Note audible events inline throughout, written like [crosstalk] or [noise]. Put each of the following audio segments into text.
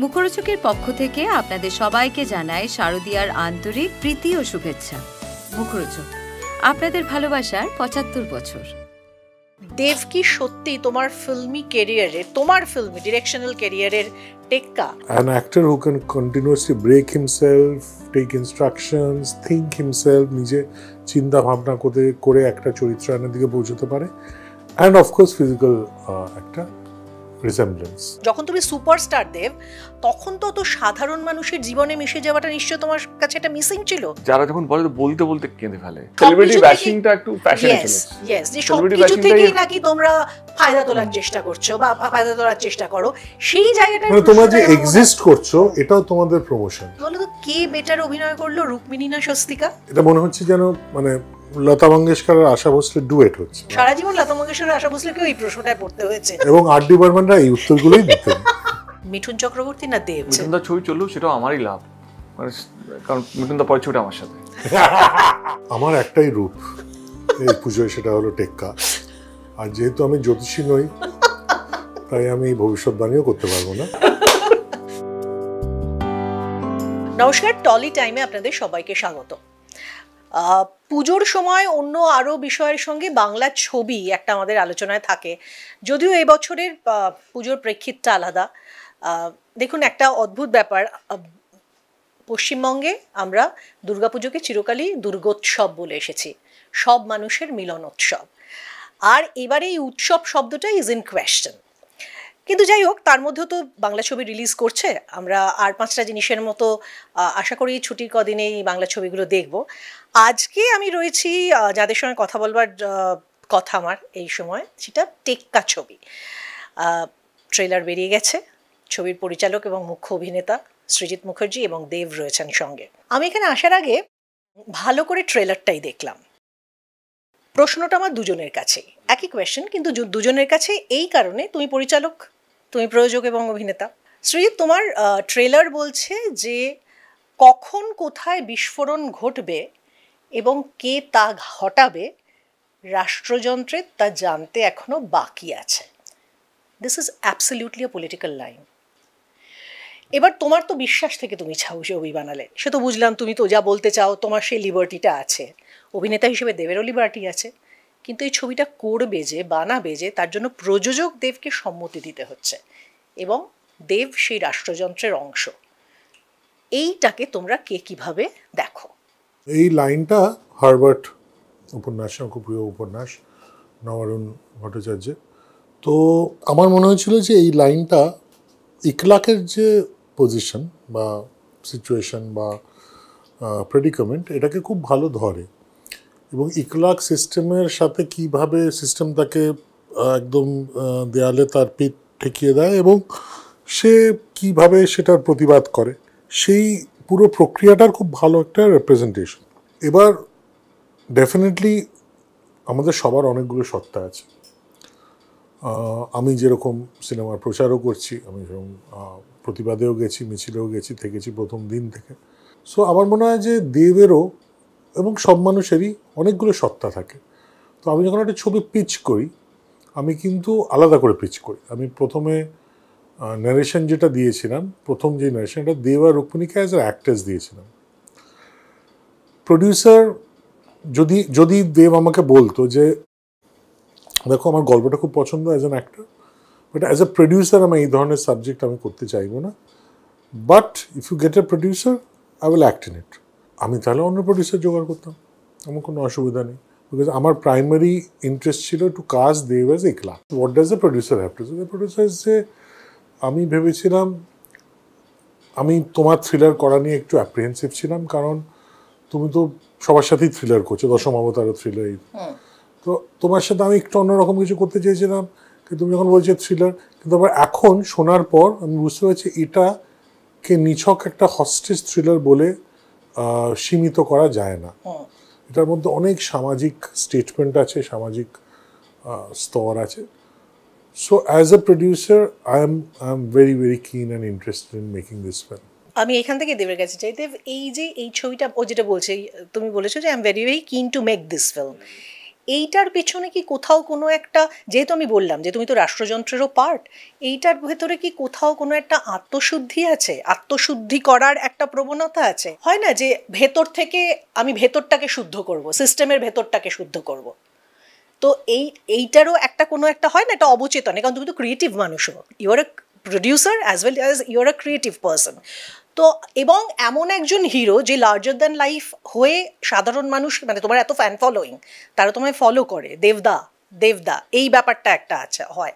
মুখরোচকের পক্ষ থেকে আপনাদের সবাইকে জানায় শারদীয়ার আন্তরিক প্রীতি ও শুভেচ্ছা মুখরোচক আপনাদের ভালোবাসার পঁচাত্তর বছর দেব কি সত্যি তোমার ফিল্মি ক্যারিয়ারে তোমার ফিল্মি ডিরেকশনাল ক্যারিয়ারের টেক্কা an actor who can continuously break himself take instructions think himself নিজে চিন্তা ভাবনা করে করে একটা চরিত্রায়নের দিকে পৌঁছতে পারে অ্যান্ড অফকোর্স ফিজিক্যাল একটা রিসেম্বলেন্স যখন তুমি সুপারস্টার দেব তখন তো তো সাধারণ মানুষের জীবনে মিশে যাওয়াটা নিশ্চয় তোমার কাছে এটা মিসিং ছিল যারা যখন বলে বলতে বলতে কেঁদে ফেলে সেলিব্রিটি ব্যাশিংটা একটু ফ্যাশনে চলে यस যে সবকিছু থেকেই নাকি তোমরা ফায়দা তোলার চেষ্টা করছো বা ফায়দা তোলার চেষ্টা করো সেই জায়গাটা মানে তোমরা যে এক্সিস্ট করছো এটাও তোমাদের প্রমোশন বলো তো কে বেটার অভিনয় করলো রুকমিনী না স্বস্তিকা এটা মনে হচ্ছে যেন মানে লতা মঙ্গেশকর আর আশা ভোসলে ডুয়েট হচ্ছে সারা জীবন লতা মঙ্গেশকর আর আশা ভোসলেকে ওই প্রশ্নটাই পড়তে হয়েছে এবং আর ডি বর্মনরা এই উত্তরগুলোই দিতেন মিঠুন চক্রবর্তী না দেব মিঠুন দা ছবি চললেও সেটাও আমারই লাভ মানে কারণ মিঠুন দা পরে ছবিটা আমার সাথে আমার একটাই রূপ এই পুজোয় সেটা হলো টেক্কা আর যেহেতু আমি জ্যোতিষী নই তাই আমি ভবিষ্যৎবাণীও করতে পারবো না নমস্কার টলি টাইমে আপনাদের সবাইকে স্বাগত পুজোর সময় অন্য আরও বিষয়ের সঙ্গে বাংলা ছবি একটা আমাদের আলোচনায় থাকে যদিও এবছরের পুজোর প্রেক্ষিতটা আলাদা দেখুন একটা অদ্ভুত ব্যাপার পশ্চিমবঙ্গে আমরা দুর্গাপুজোকে চিরকালই দুর্গোৎসব বলে এসেছি সব মানুষের মিলন উৎসব আর এবারে এই উৎসব শব্দটা ইজ ইন কোয়েশ্চেন কিন্তু যাই হোক তার মধ্যেও তো বাংলা ছবি রিলিজ করছে আমরা আর পাঁচটা জিনিসের মতো আশা করি ছুটির এই বাংলা ছবিগুলো দেখব আজকে আমি রয়েছি যাদের সঙ্গে কথা বলবার কথা আমার এই সময় সেটা টেক্কা ছবি ট্রেলার বেরিয়ে গেছে ছবির পরিচালক এবং মুখ্য অভিনেতা সৃজিত মুখার্জি এবং দেব রয়েছেন সঙ্গে আমি এখানে আসার আগে ভালো করে ট্রেলারটাই দেখলাম প্রশ্নটা আমার দুজনের কাছে একই কোয়েশ্চেন কিন্তু দুজনের কাছে এই কারণে তুমি পরিচালক তুমি প্রযোজক এবং অভিনেতা শ্রীজিৎ তোমার ট্রেলার বলছে যে কখন কোথায় বিস্ফোরণ ঘটবে এবং কে তা ঘটাবে রাষ্ট্রযন্ত্রে তা জানতে এখনও বাকি আছে this is absolutely a political line এবার তোমার তো বিশ্বাস থেকে তুমি ছাউ যে অভি বানালে সে তো বুঝলাম তুমি তো যা বলতে চাও তোমার সেই লিবার্টিটা আছে অভিনেতা হিসেবে দেবেরও লিবার্টি আছে কিন্তু এই ছবিটা করবে যে বানাবে যে তার জন্য প্রযোজক দেবকে সম্মতি দিতে হচ্ছে এবং দেব সেই রাষ্ট্রযন্ত্রের অংশ এইটাকে তোমরা কে কিভাবে দেখো এই লাইনটা হারবার্ট উপন্যাস আমার খুব প্রিয় উপন্যাস নবারুণ ভট্টাচার্যের তো আমার মনে হয়েছিল যে এই লাইনটা ইকলাকের যে পজিশন বা সিচুয়েশন বা প্রেডিকমেন্ট এটাকে খুব ভালো ধরে এবং ইকলাক সিস্টেমের সাথে কিভাবে সিস্টেম তাকে একদম দেয়ালে তার পিঠ ঠেকিয়ে দেয় এবং সে কিভাবে সেটার প্রতিবাদ করে সেই পুরো প্রক্রিয়াটার খুব ভালো একটা রেপ্রেজেন্টেশন এবার ডেফিনেটলি আমাদের সবার অনেকগুলো সত্তা আছে আমি যেরকম সিনেমার প্রচারও করছি আমি যেরকম প্রতিবাদেও গেছি মিছিলেও গেছি থেকেছি প্রথম দিন থেকে সো আমার মনে হয় যে দেবেরও এবং সব মানুষেরই অনেকগুলো সত্তা থাকে তো আমি যখন একটা ছবি পিচ করি আমি কিন্তু আলাদা করে পিচ করি আমি প্রথমে নারেশন যেটা দিয়েছিলাম প্রথম যে নারেশন এটা দেওয়া রুক্মিণীকে অ্যাজ আ অ্যাক্টার্স দিয়েছিলাম প্রডিউসার যদি যদি দেব আমাকে বলতো যে দেখো আমার গল্পটা খুব পছন্দ as an actor but as a producer আমি এই ধরনের সাবজেক্ট আমি করতে চাইবো না but if you get a producer I will act in it আমি তাহলে অন্য প্রডিউসার জোগাড় করতাম আমার কোনো অসুবিধা নেই বিকজ আমার প্রাইমারি ইন্টারেস্ট ছিল টু কাজ দেব as a class what does a producer have to the producer is a আমি ভেবেছিলাম আমি তোমার থ্রিলার করা নিয়ে একটু অ্যাপ্রিহেন্সিভ ছিলাম কারণ তুমি তো সবার সাথেই থ্রিলার করছো দশম অবতার থ্রিলার তো তোমার সাথে আমি একটু অন্যরকম কিছু করতে চেয়েছিলাম কিন্তু তুমি যখন বলছো থ্রিলার কিন্তু আবার এখন শোনার পর আমি বুঝতে পারছি এটাকে নিছক একটা হস্টেজ থ্রিলার বলে সীমিত করা যায় না এটার মধ্যে অনেক সামাজিক স্টেটমেন্ট আছে সামাজিক স্তর আছে So as a producer, I'm I'm very very keen and interested in making this film. আমি এখান থেকে দেবের কাছে চাই দেব এই যে এই ছবিটা ও যেটা বলছে তুমি বলেছো যে I am very very keen to make this film এইটার পেছনে কি কোথাও কোনো একটা যেহেতু আমি বললাম যে তুমি তো রাষ্ট্রযন্ত্রেরও পার্ট এইটার ভেতরে কি কোথাও কোনো একটা আত্মশুদ্ধি আছে আত্মশুদ্ধি করার একটা প্রবণতা আছে হয় না যে ভেতর থেকে আমি ভেতরটাকে শুদ্ধ করব সিস্টেমের ভেতরটাকে শুদ্ধ করব তো এই এইটারও একটা কোনো একটা হয় না এটা অবচেতনে কারণ তুমি তো ক্রিয়েটিভ মানুষও you're a producer as well as you're a creative person তো এবং এমন একজন হিরো যে লার্জার দ্যান লাইফ হয়ে সাধারণ মানুষ মানে তোমার এত ফ্যান ফলোয়িং তারা তোমায় ফলো করে দেবদা দেবদা এই ব্যাপারটা একটা আছে হয়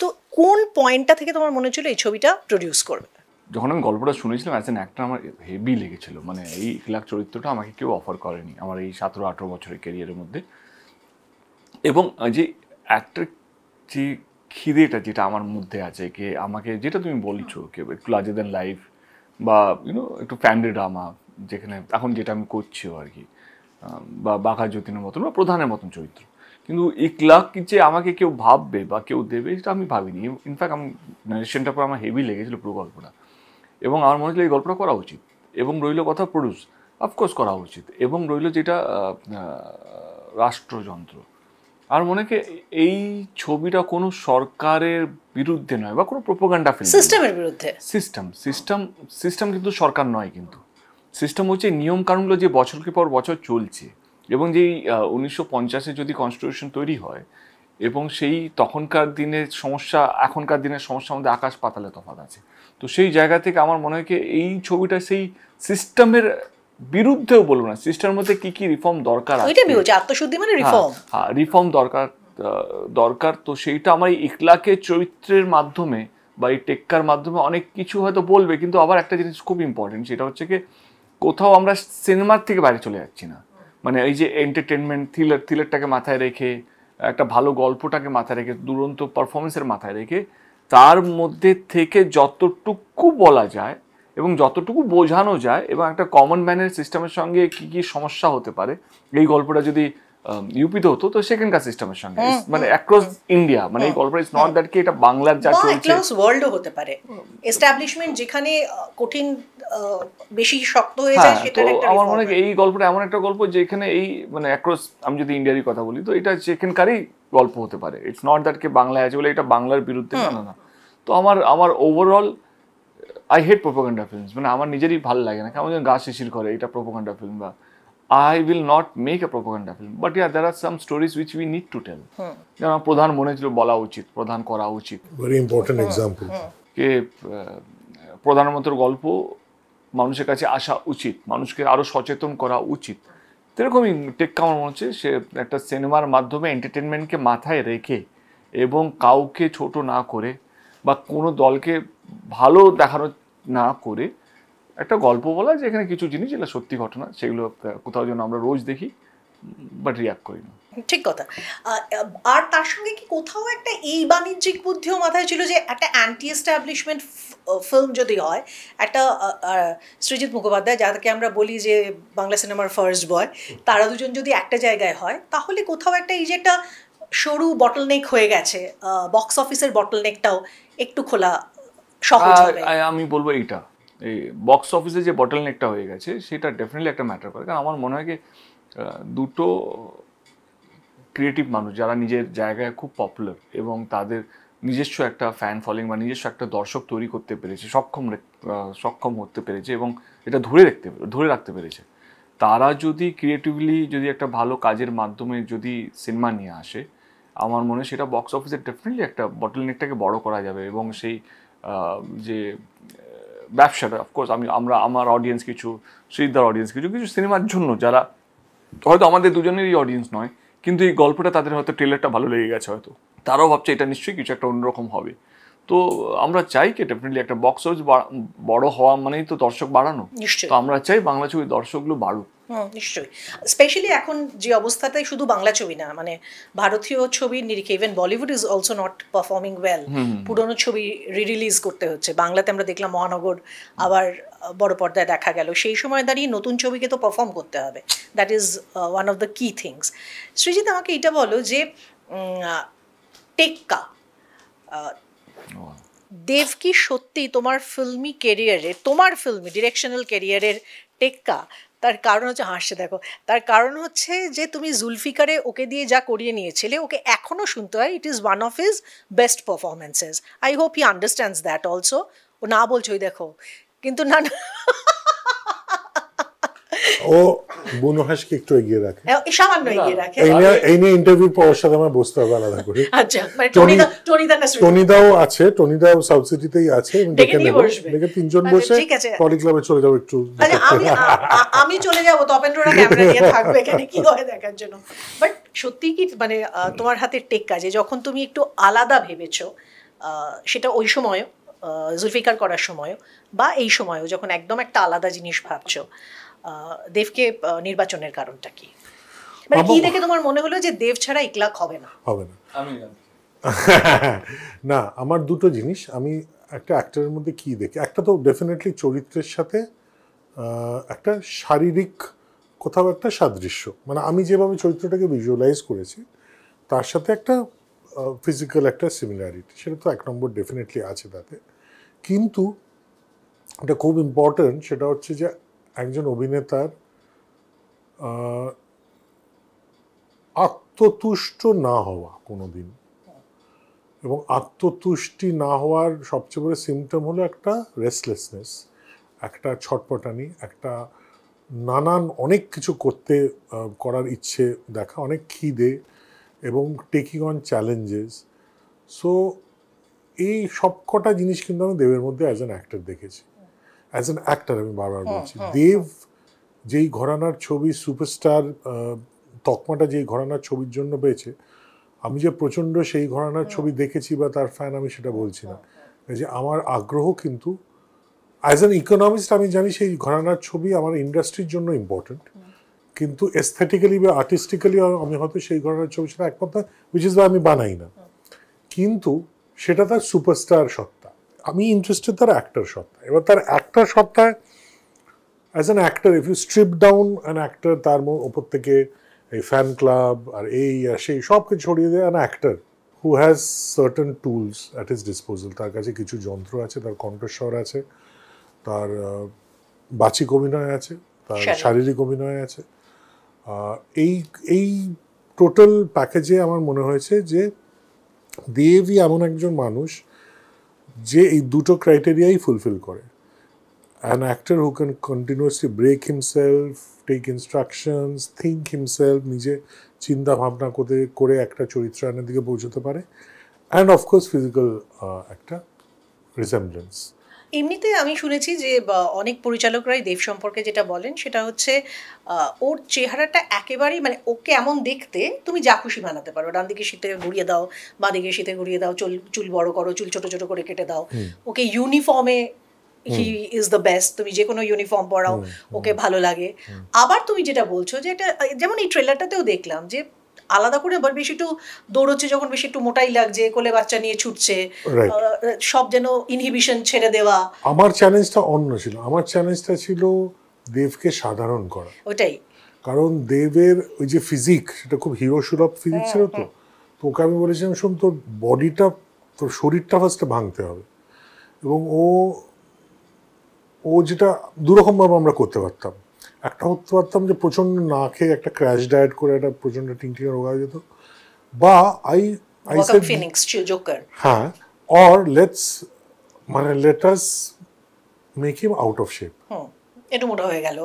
তো কোন পয়েন্টটা থেকে তোমার মনে হচ্ছিল এই ছবিটা প্রডিউস করবে যখন আমি গল্পটা শুনেছিলাম অ্যাজ এন অ্যাক্টর আমার হেভি লেগেছিল মানে এই ইকলাক চরিত্রটা আমাকে কেউ অফার করেনি আমার এই সতেরো আঠেরো বছরের কেরিয়ারের মধ্যে এবং যে একটা যে খিদেটা যেটা আমার মধ্যে আছে কে আমাকে যেটা তুমি বলছো কেউ একটু লার্জার দেন লাইফ বা ইউনো একটু ফ্যামিলি ড্রামা যেখানে এখন যেটা আমি করছিও আর কি বা বাঘা যতীনের মতন বা প্রধানের মতন চরিত্র কিন্তু ইকলাক যে আমাকে কেউ ভাববে বা কেউ দেবে সেটা আমি ভাবিনি ইনফ্যাক্ট আমি নারেশনটা পর আমার হেভি লেগেছিল পুরো গল্পটা এবং আমার মনে হচ্ছিল এই গল্পটা করা উচিত এবং রইল কথা প্রডিউস অফকোর্স করা উচিত এবং রইল যেটা রাষ্ট্রযন্ত্র আর মনে হয় এই ছবিটা কোনো সরকারের বিরুদ্ধে নয় বা কোনো প্রোপাগান্ডা ফিল্ম সিস্টেমের বিরুদ্ধে সিস্টেম সিস্টেম সিস্টেম কিন্তু সরকার নয় কিন্তু সিস্টেম হচ্ছে নিয়ম কানুনগুলো যে বছরকে পর বছর চলছে এবং যেই উনিশশো পঞ্চাশে যদি কনস্টিটিউশন তৈরি হয় এবং সেই তখনকার দিনের সমস্যা এখনকার দিনের সমস্যার মধ্যে আকাশ পাতালে তফাত আছে তো সেই জায়গা থেকে আমার মনে হয় কি এই ছবিটা সেই সিস্টেমের বিরুদ্ধেও বলবো না সিস্টেমের মধ্যে কি কি রিফর্ম দরকার আত্মশুদ্ধি মানে রিফর্ম হ্যাঁ রিফর্ম হ্যাঁ, দরকার দরকার তো সেইটা আমার ইকলাকে চরিত্রের মাধ্যমে বা এই টেক্কার মাধ্যমে অনেক কিছু হয়তো বলবে কিন্তু আবার একটা জিনিস খুব ইম্পর্টেন্ট সেটা হচ্ছে কি কোথাও আমরা সিনেমার থেকে বাইরে চলে যাচ্ছি না মানে এই যে এন্টারটেনমেন্ট থ্রিলার থ্রিলারটাকে মাথায় রেখে একটা ভালো গল্পটাকে মাথায় রেখে দুরন্ত পারফরমেন্সের মাথায় রেখে তার মধ্যে থেকে যতটুকু বলা যায় এবং যতটুকু বোঝানো যায় এবং একটা কমন ম্যানের সিস্টেমের সঙ্গে কি কি সমস্যা হতে পারে এই গল্পটা যদি ইউপিতে হতো তো সেখানকার সিস্টেমের সঙ্গে মানে অ্যাক্রস ইন্ডিয়া মানে এই গল্পটা ইজ নট দ্যাট কি এটা বাংলার যা চলছে অ্যাক্রস ওয়ার্ল্ডও হতে পারে এস্টাবলিশমেন্ট যেখানে কঠিন বেশি শক্ত হয়ে যায় হ্যাঁ, সেটার একটা আমার মনে হয় এই গল্পটা এমন একটা গল্প যেখানে এই মানে অ্যাক্রস আমি যদি ইন্ডিয়ারই কথা বলি তো এটা সেখানকারই গল্প হতে পারে ইটস নট দ্যাট কি বাংলায় আছে বলে এটা বাংলার বিরুদ্ধে না না তো আমার আমার overall I hate propaganda film মানে আমার নিজেরই ভালো লাগে না কেমন যেন গা শিশির করে এটা প্রোপোকান্ডা ফিল্ম বা I will not make a propaganda film but yeah there are some stories which we need to tell আমার প্রধান মনে হয়েছিল বলা উচিত প্রধান করা উচিত ভেরি ইম্পর্টেন্ট এক্সাম্পল কে প্রধানমন্ত্রীর গল্প মানুষের কাছে আসা উচিত মানুষকে আরও সচেতন করা উচিত সেরকমই টেক আমার মনে হচ্ছে সে একটা সিনেমার মাধ্যমে এন্টারটেনমেন্টকে মাথায় রেখে এবং কাউকে ছোট না করে বা কোনো দলকে ভালো দেখানোর না করে একটা গল্প বলা যে এখানে কিছু জিনিস যেটা সত্যি ঘটনা সেগুলো কোথাও যেন আমরা রোজ দেখি বাট রিয়াক্ট করি না ঠিক কথা আর তার সঙ্গে কি কোথাও একটা এই বাণিজ্যিক বুদ্ধিও মাথায় ছিল যে একটা অ্যান্টি এস্টাবলিশমেন্ট ফিল্ম যদি হয় একটা সৃজিৎ মুখোপাধ্যায় যাদেরকে আমরা বলি যে বাংলা সিনেমার ফার্স্ট বয় তারা দুজন যদি একটা জায়গায় হয় তাহলে কোথাও একটা এই যে একটা সরু বটলনেক হয়ে গেছে বক্স অফিসের বটলনেকটাও একটু খোলা সহজ হবে আমি বলবো এইটা এই বক্স অফিসে যে বটলনেকটা হয়ে গেছে সেটা ডেফিনেটলি একটা ম্যাটার করে কারণ আমার মনে হয় যে দুটো ক্রিয়েটিভ মানুষ যারা নিজের জায়গায় খুব পপুলার এবং তাদের নিজস্ব একটা ফ্যান ফলোয়িং বা নিজস্ব একটা দর্শক তৈরি করতে পেরেছে সক্ষম সক্ষম হতে পেরেছে এবং এটা ধরে রাখতে ধরে রাখতে পেরেছে তারা যদি ক্রিয়েটিভলি যদি একটা ভালো কাজের মাধ্যমে যদি সিনেমা নিয়ে আসে আমার মনে হয় সেটা বক্স অফিসে ডেফিনেটলি একটা বটল নেকটাকে বড় করা যাবে এবং সেই যে ব্যবসাটা অফকোর্স আমি আমরা আমার অডিয়েন্স কিছু শ্রীদার অডিয়েন্স কিছু কিছু সিনেমার জন্য যারা হয়তো আমাদের দুজনেরই অডিয়েন্স নয় কিন্তু এই গল্পটা তাদের হয়তো ট্রেলারটা ভালো লেগে গেছে হয়তো তারাও ভাবছে এটা নিশ্চয়ই কিছু একটা অন্যরকম হবে তো আমরা চাই কি ডেফিনেটলি একটা বক্স হাউস বড় হওয়া মানেই তো দর্শক বাড়ানো তো আমরা চাই বাংলা ছবি দর্শকগুলো বাড়ুক নিশ্চয়ই স্পেশালি এখন যে অবস্থাটাই শুধু বাংলা ছবি না মানে ভারতীয় ছবির নিরিখে even Bollywood is also not performing well পুরনো ছবি রিলিজ করতে হচ্ছে বাংলাতে আমরা দেখলাম মহানগর আবার বড় পর্দায় দেখা গেল সেই সময় দাঁড়িয়ে নতুন ছবিকে তো পারফর্ম করতে হবে that is one of the key things Srijit আমাকে এটা বলো যে টেক্কা দেব কি সত্যি তোমার ফিল্মি কেরিয়ারে তোমার ফিল্মি ডিরেকশনাল কেরিয়ারের টেক্কা তার কারণ হচ্ছে হাসছে দেখো তার কারণ হচ্ছে যে তুমি জুলফিকারে ওকে দিয়ে যা করিয়ে নিয়েছিলে ওকে এখনও শুনতে হয় it is one of his best performances I hope he understands that also ও না বলছো দেখো কিন্তু না না ও বুনো হাঁসকে একটু এগিয়ে রাখে সামান্য এগিয়ে রাখে এই নিয়ে ইন্টারভিউ পাওয়ার সাথে আমার বসতে হবে আলাদা করে আচ্ছা, মানে টনিদাও আছে টনিদাও সাউথ সিটিতেই আছে ডেকে নেব ডেকে তিনজন আচ্ছা, বসে পলি ক্লাবে চলে যাবো একটু আমি চলে যাব তপেন্দ্ররা ক্যামেরা নিয়ে থাকবে এখানে কি হয় দেখার জন্য বাট সত্যি কি মানে তোমার হাতে টেক কাজে যখন তুমি একটু আলাদা ভেবেছো সেটা ওই সময় জুলফিকার করার সময় বা এই সময়ও যখন একদম একটা আলাদা জিনিস ভাবছো দেবকে নির্বাচনের কারণটা কি মানে কি দেখে তোমার মনে হলো যে দেব ছাড়া ইকলাক হবে না হবে না আমি [laughs] না আমার দুটো জিনিস আমি একটা অ্যাক্টরের মধ্যে কি দেখি একটা তো ডেফিনেটলি চরিত্রের সাথে একটা শারীরিক কোথাও একটা সাদৃশ্য মানে আমি যেভাবে চরিত্রটাকে ভিজুয়ালাইজ করেছি তার সাথে একটা ফিজিক্যাল একটা সিমিলারিটি সেটা তো এক নম্বর ডেফিনেটলি আছে তাতে কিন্তু এটা খুব ইম্পর্ট্যান্ট সেটা হচ্ছে যে একজন অভিনেতার আত্মতুষ্ট না হওয়া কোনো দিন এবং আত্মতুষ্টি না হওয়ার সবচেয়ে বড় সিমটম হলো একটা রেসলেসনেস একটা ছটপটানি একটা নানান অনেক কিছু করতে করার ইচ্ছে দেখা অনেক খিদে এবং টেকিং অন চ্যালেঞ্জেস সো এই সবকটা জিনিস কিন্তু আমি দেবের মধ্যে অ্যাজ অ্যান অ্যাক্টর দেখেছি অ্যাজ অ্যান অ্যাক্টার আমি বারবার বলছি দেব যেই ঘরানার ছবি সুপারস্টার তকমাটা যেই ঘরানার ছবির জন্য পেয়েছে আমি যে প্রচণ্ড সেই ঘরানার ছবি দেখেছি বা তার ফ্যান আমি সেটা বলছি না আচ্ছা, আচ্ছা। যে আমার আগ্রহ কিন্তু অ্যাজ অ্যান ইকোনমিস্ট আমি জানি সেই ঘরানার ছবি আমার ইন্ডাস্ট্রির জন্য ইম্পর্টেন্ট কিন্তু এস্থেটিক্যালি বা আর্টিস্টিক্যালি আমি হয়তো সেই ঘরানার ছবি সেটা একমাত্র উইচ ইস আমি বানাই না কিন্তু সেটা তার সুপারস্টার সত্ত্বে আমি ইন্টারেস্টেড তার অ্যাক্টর সত্তায় এবার তার অ্যাক্টার সত্তায় as an actor if you strip down an actor তার ওপর থেকে এই ফ্যান ক্লাব আর এই আর সেই সব কিছু ছড়িয়ে দেয় an actor who has certain tools at his disposal তার কাছে কিছু যন্ত্র আছে তার কণ্ঠস্বর আছে তার বাচিক অভিনয় আছে তার শারীরিক অভিনয় আছে এই এই টোটাল প্যাকেজে আমার মনে হয়েছে যে দেবই এমন একজন মানুষ যে এই দুটো ক্রাইটেরিয়াই ফুলফিল করে an actor who can continuously break himself take instructions think himself নিজে চিন্তা ভাবনা করে করে একটা চরিত্রায়নের দিকে পৌঁছতে পারে অ্যান্ড অফকোর্স ফিজিক্যাল একটা রিসেম্বলেন্স এমনিতে আমি শুনেছি যে অনেক পরিচালকরাই দেব সম্পর্কে যেটা বলেন সেটা হচ্ছে ওর চেহারাটা একেবারেই মানে ওকে এমন দেখতে তুমি যা খুশি বানাতে পারো ডান দিকে শীতে ঘুরিয়ে দাও বা দিকে শীতে ঘুরিয়ে দাও চুল চুল বড় করো চুল ছোট ছোট করে কেটে দাও ওকে ইউনিফর্মে হি ইজ দ্য বেস্ট তুমি যে কোনো ইউনিফর্ম পরাও ওকে ভালো লাগে আবার তুমি যেটা বলছো যে এটা যেমন এই ট্রেলারটাতেও দেখলাম যে আলাদা করে আবার বেশি একটু দৌড়চ্ছে যখন বেশি একটু মোটাই লাগছে কোলে বাচ্চা নিয়ে ছুটছে সব যেন ইনহিবিশন ছেড়ে দেওয়া আমার চ্যালেঞ্জটা অন্য ছিল আমার চ্যালেঞ্জটা ছিল দেবকে সাধারণ করা ওটাই কারণ দেবের ওই যে ফিজিক সেটা খুব হিরো সুলভ ফিজিক ছিল তো হ্যাঁ। তোকে আমি বলেছিলাম শোন তোর বডিটা তোর শরীরটা ফার্স্টে ভাঙতে হবে এবং ও ও যেটা দুরকমভাবে আমরা করতে পারতাম একটা করতে পারতাম যে প্রচণ্ড না খেয়ে একটা ক্র্যাশ ডায়েট করে একটা প্রচন্ড টিংটিং রোগা যেত বা আই আই সেড হ্যাঁ অর লেটস মানে let us make him out of shape একটু মোটা হয়ে গেল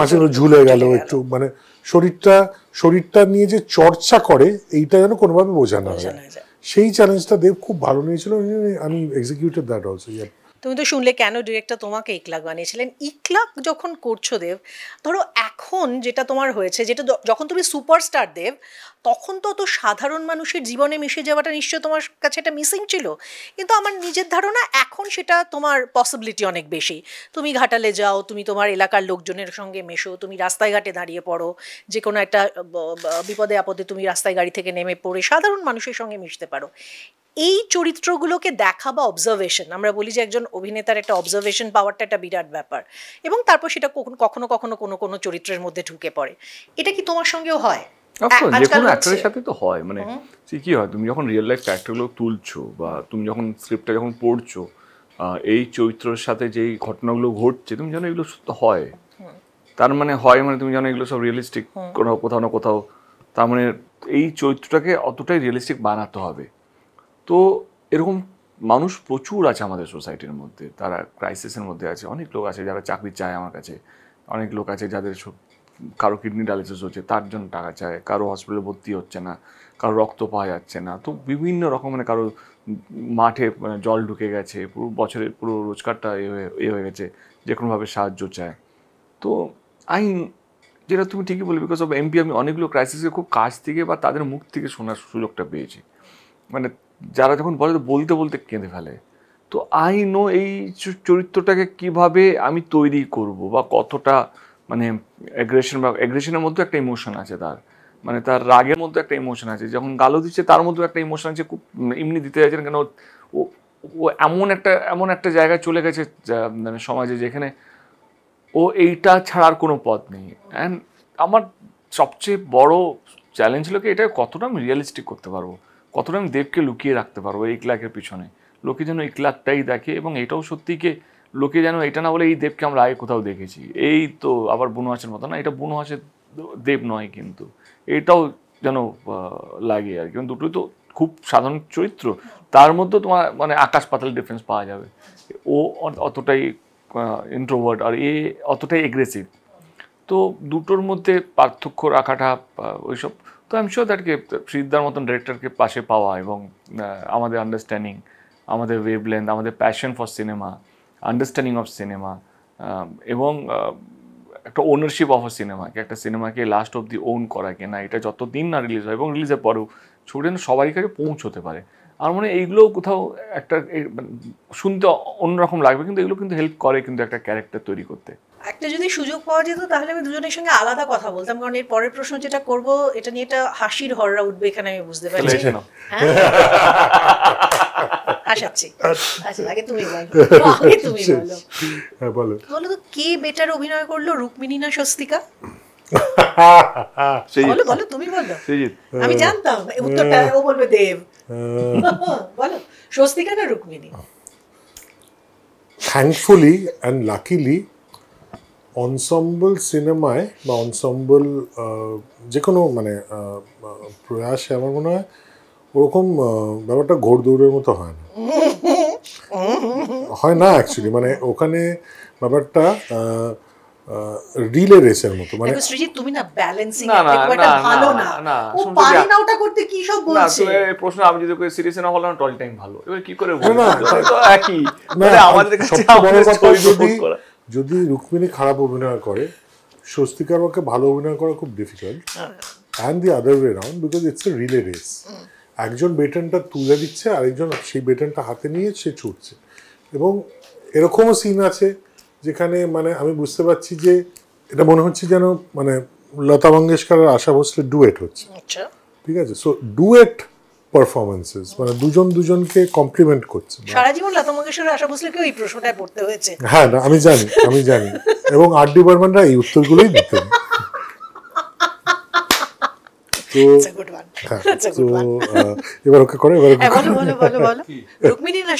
মাসেল ঝুলে গেল একটু মানে শরীরটা শরীরটা নিয়ে যে চর্চা করে এইটা যেন কোনোভাবে বোঝানো হয় সেই চ্যালেঞ্জটা দেব খুব ভালো নিয়েছিল আমি এক্সিকিউটেড দ্যাট অলসো তুমি তো শুনলে কেন ডিরেক্টর তোমাকে ইকলাক বানিয়েছিলেন ইকলাক যখন করছো দেব ধরো এখন যেটা তোমার হয়েছে যেটা যখন তুমি সুপারস্টার দেব তখন তো তো সাধারণ মানুষের জীবনে মিশে যাওয়াটা নিশ্চয় তোমার কাছে এটা মিসিং ছিল কিন্তু আমার নিজের ধারণা এখন সেটা তোমার পসিবিলিটি অনেক বেশি তুমি ঘাটালে যাও তুমি তোমার এলাকার লোকজনের সঙ্গে মেশো তুমি রাস্তায় ঘাটে দাঁড়িয়ে পড়ো যে কোনো একটা বিপদে আপদে তুমি রাস্তায় গাড়ি থেকে নেমে পড়ে সাধারণ মানুষের সঙ্গে মিশতে পারো এই চরিত্রগুলোকে দেখা বা অবজারভেশন আমরা বলি যে একজন অভিনেতার একটা অবজারভেশন পাওয়ারটা একটা বিরাট ব্যাপার এবং তারপর সেটা কখনো কখনো কোনো কোনো চরিত্রের মধ্যে ঢুকে পড়ে এটা কি তোমার সঙ্গেও হয় যে কোনো অ্যাক্টরের সাথে তো হয় মানে কি হয় তুমি যখন রিয়েল লাইফ ক্যারেক্টারগুলো তুলছো বা তুমি যখন স্ক্রিপ্টটা যখন পড়ছো এই চরিত্রের সাথে যেই ঘটনাগুলো ঘটছে তুমি জানো এগুলো হয় তার মানে হয় মানে তুমি জানো এগুলো সব রিয়েলিস্টিক কোথাও কোথাও না কোথাও তার মানে এই চরিত্রটাকে অতটাই রিয়েলিস্টিক বানাতে হবে তো এরকম মানুষ প্রচুর আছে আমাদের সোসাইটির মধ্যে তারা ক্রাইসিসের মধ্যে আছে অনেক লোক আছে যারা চাকরি চায় আমার কাছে অনেক লোক আছে যাদের কারো কিডনি ডায়ালিসিস হচ্ছে তার জন্য টাকা চায় কারো হসপিটালে ভর্তি হচ্ছে না কারো রক্ত পাওয়া যাচ্ছে না তো বিভিন্ন রকমের মানে কারো মাঠে মানে জল ঢুকে গেছে পুরো বছরের পুরো রোজগারটা এ হয়ে গেছে যে কোনোভাবে সাহায্য চায় তো আইন যেটা তুমি ঠিকই বলবে বিকজ অফ এমপি আমি অনেকগুলো ক্রাইসিসকে খুব কাছ থেকে বা তাদের মুখ থেকে শোনার সুযোগটা পেয়েছি মানে যারা যখন বলে বলতে বলতে কেঁদে ফেলে তো আই নো এই চরিত্রটাকে কিভাবে আমি তৈরি করব বা কতটা মানে অ্যাগ্রেশন বা অ্যাগ্রেশনের মধ্যে একটা ইমোশন আছে তার মানে তার রাগের মধ্যে একটা ইমোশন আছে যখন গালো দিচ্ছে তার মধ্যেও একটা ইমোশন আছে খুব এমনি দিতে যাচ্ছেন কেন ও ও এমন একটা এমন একটা জায়গায় চলে গেছে মানে সমাজে যেখানে ও এইটা ছাড়ার কোনো পথ নেই অ্যান্ড আমার সবচেয়ে বড় চ্যালেঞ্জ হলো কি এটা কতটা আমি রিয়েলিস্টিক করতে পারবো কতটা আমি দেবকে লুকিয়ে রাখতে পারবো এই ক্লাকের পিছনে লোকে যেন এই ক্লাকটাই দেখে এবং এটাও সত্যিকে লোকে যেন এটা না বলে এই দেবকে আমরা আগে কোথাও দেখেছি এই তো আবার হাসের মতো না এটা হাসের দেব নয় কিন্তু এটাও যেন লাগে আর কি দুটোই তো খুব সাধারণ চরিত্র তার মধ্যে তোমার মানে আকাশ পাতাল ডিফারেন্স পাওয়া যাবে ও অতটাই ইন্ট্রোভার্ট আর এ অতটাই এগ্রেসিভ তো দুটোর মধ্যে পার্থক্য রাখাটা ওইসব তো আমি শিওর দ্যাটকে শ্রীদার মতন ডিরেক্টরকে পাশে পাওয়া এবং আমাদের আন্ডারস্ট্যান্ডিং আমাদের ওয়েবলেন্থ আমাদের passion for cinema understanding of cinema এবং একটা ওনারশিপ অফ আ সিনেমাকে একটা সিনেমাকে লাস্ট দি ওন করা না এটা যতদিন না রিলিজ হয় এবং রিলিজের পরেও ছবিটা সবারই কাছে পৌঁছতে পারে আমার মনে হয় এইগুলোও কোথাও একটা মানে শুনতে অন্যরকম লাগবে কিন্তু এগুলো কিন্তু হেল্প করে কিন্তু একটা ক্যারেক্টার তৈরি করতে একটা যদি সুযোগ পাওয়া যেত তাহলে আমি দুজনের সঙ্গে আলাদা কথা বলতাম কারণ এর পরের প্রশ্ন যেটা করব এটা নিয়ে এটা হাসির হররা উঠবে এখানে আমি বুঝতে পারছি আশাচ্ছি হ্যাঁ? আচ্ছা আগে তুমি বলো [laughs] তুমি হ্যাঁ, বলো বলো তো কে বেটার অভিনয় করলো রুক্মিণী না স্বস্তিকা আমি জানতাম উত্তরটা ও বলবে দেব [laughs] বলো স্বস্তিকা না Rukmini thankfully and luckily ensemble সিনেমায় বা অনসম্বল যে কোনো মানে প্রয়াসে আমার মনে হয় ওরকম ব্যাপারটা ঘোর দৌড়ের মতো হয় না [laughs] হয় না অ্যাকচুয়ালি মানে ওখানে ব্যাপারটা রিলে রেসের মতো মানে তুমি না ব্যালেন্সিং একটা না না ও পারে না ওটা করতে কি সব বলছে না তুমি প্রশ্ন আমি যদি কই সিরিয়াস না টাইম ভালো এবার কি করে বলবো তো একই মানে আমাদের কাছে আমাদের যদি যদি রুকমিনী খারাপ অভিনয় করে স্বস্তিকার ওকে ভালো অভিনয় করা খুব difficult and the other way round because it's a relay race একজন বেটনটা তুলে দিচ্ছে আরেকজন সেই বেটনটা হাতে নিয়ে সে ছুটছে এবং এরকমও সিন আছে যেখানে মানে আমি বুঝতে পারছি যে এটা মনে হচ্ছে যেন মানে লতা মঙ্গেশকর আর আশা ভোসলে ডুয়েট হচ্ছে আচ্ছা। ঠিক আছে সো ডুয়েট পারফরমেন্সেস মানে দুজন দুজনকে কমপ্লিমেন্ট করছে সারা জীবন লতা মঙ্গেশকর আশা ভোসলেকে ওই প্রশ্নটাই পড়তে হয়েছে হ্যাঁ আমি জানি আমি জানি [laughs] এবং আর ডি বর্মনরা এই উত্তরগুলোই দিতেন তো হ্যাঁ, [laughs] হ্যাঁ,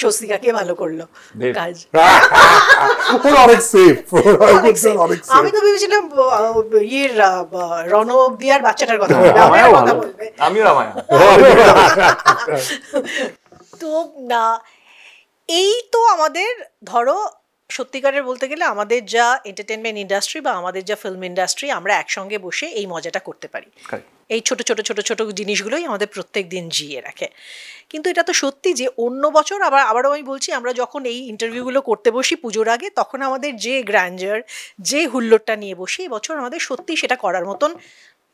স্বস্তিকা কে ভালো করলো [laughs] তো ভেবেছিলাম বাচ্চাটার কথা [laughs] তো এই তো আমাদের ধরো সত্যিকারের বলতে গেলে আমাদের যা এন্টারটেনমেন্ট ইন্ডাস্ট্রি বা আমাদের যা ফিল্ম ইন্ডাস্ট্রি আমরা একসঙ্গে বসে এই মজাটা করতে পারি এই ছোট ছোট ছোট ছোট জিনিসগুলোই আমাদের প্রত্যেক দিন জিয়ে রাখে কিন্তু এটা তো সত্যি যে অন্য বছর আবার আবারও আমি বলছি আমরা যখন এই ইন্টারভিউগুলো করতে বসি পুজোর আগে তখন আমাদের যে গ্র্যান্ডার যে হুল্লোড়টা নিয়ে বসি এই বছর আমাদের সত্যি সেটা করার মতন